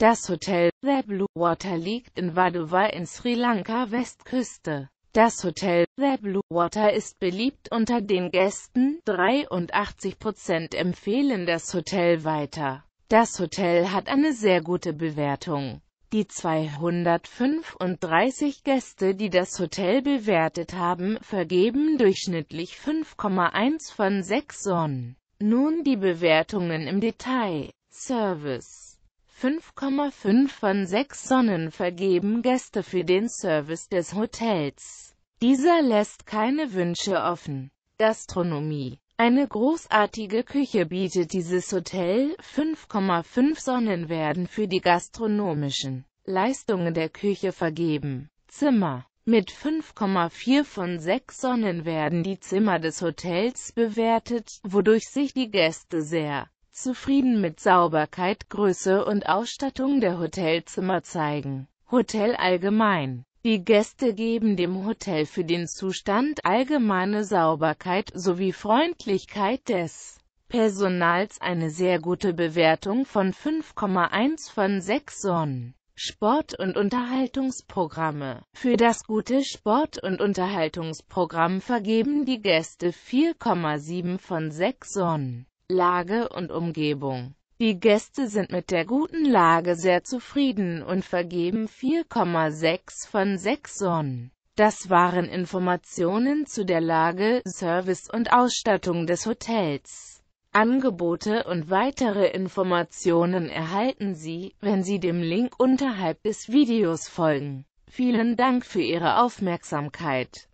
Das Hotel The Blue Water liegt in Vadova in Sri Lanka Westküste. Das Hotel The Blue Water ist beliebt unter den Gästen, 83% empfehlen das Hotel weiter. Das Hotel hat eine sehr gute Bewertung. Die 235 Gäste, die das Hotel bewertet haben, vergeben durchschnittlich 5,1 von 6 Sonnen. Nun die Bewertungen im Detail. Service 5,5 von 6 Sonnen vergeben Gäste für den Service des Hotels. Dieser lässt keine Wünsche offen. Gastronomie eine großartige Küche bietet dieses Hotel, 5,5 Sonnen werden für die gastronomischen Leistungen der Küche vergeben. Zimmer Mit 5,4 von 6 Sonnen werden die Zimmer des Hotels bewertet, wodurch sich die Gäste sehr zufrieden mit Sauberkeit, Größe und Ausstattung der Hotelzimmer zeigen. Hotel allgemein. Die Gäste geben dem Hotel für den Zustand allgemeine Sauberkeit sowie Freundlichkeit des Personals eine sehr gute Bewertung von 5,1 von 6 Sonnen. Sport- und Unterhaltungsprogramme Für das gute Sport- und Unterhaltungsprogramm vergeben die Gäste 4,7 von 6 Sonnen. Lage und Umgebung. Die Gäste sind mit der guten Lage sehr zufrieden und vergeben 4,6 von 6 Sonnen. Das waren Informationen zu der Lage, Service und Ausstattung des Hotels. Angebote und weitere Informationen erhalten Sie, wenn Sie dem Link unterhalb des Videos folgen. Vielen Dank für Ihre Aufmerksamkeit.